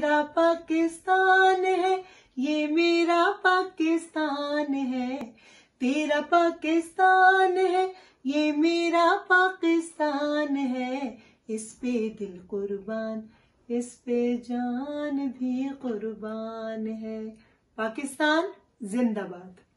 मेरा पाकिस्तान है ये मेरा पाकिस्तान है तेरा पाकिस्तान है ये मेरा पाकिस्तान है इस पे दिल कुर्बान इस पे जान भी कुर्बान है पाकिस्तान जिंदाबाद